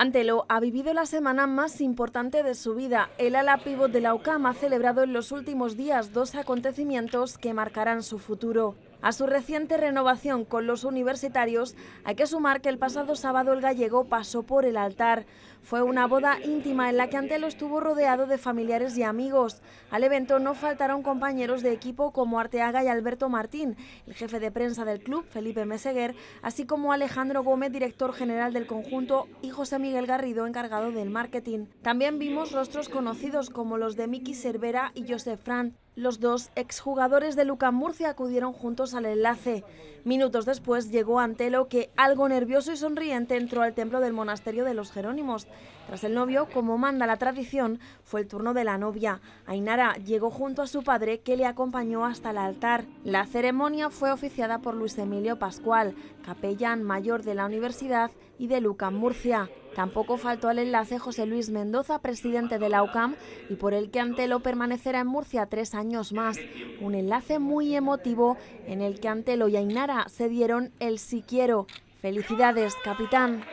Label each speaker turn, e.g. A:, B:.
A: Antelo ha vivido la semana más importante de su vida. El ala pívot de la UCAM ha celebrado en los últimos días dos acontecimientos que marcarán su futuro. A su reciente renovación con los universitarios hay que sumar que el pasado sábado el gallego pasó por el altar. Fue una boda íntima en la que Antelo estuvo rodeado de familiares y amigos. Al evento no faltaron compañeros de equipo como Arteaga y Alberto Martín, el jefe de prensa del club, Felipe Meseguer, así como Alejandro Gómez, director general del conjunto, y José Miguel Garrido, encargado del marketing. También vimos rostros conocidos como los de Miki Cervera y Joseph Fran. Los dos exjugadores de Luca Murcia acudieron juntos al enlace. Minutos después llegó Antelo, que algo nervioso y sonriente entró al templo del monasterio de los Jerónimos. Tras el novio, como manda la tradición, fue el turno de la novia. Ainara llegó junto a su padre, que le acompañó hasta el altar. La ceremonia fue oficiada por Luis Emilio Pascual, capellán mayor de la universidad y de Luca Murcia. Tampoco faltó al enlace José Luis Mendoza, presidente de la UCAM, y por el que Antelo permanecerá en Murcia tres años más. Un enlace muy emotivo en el que Antelo y Ainara se dieron el si quiero. Felicidades, capitán.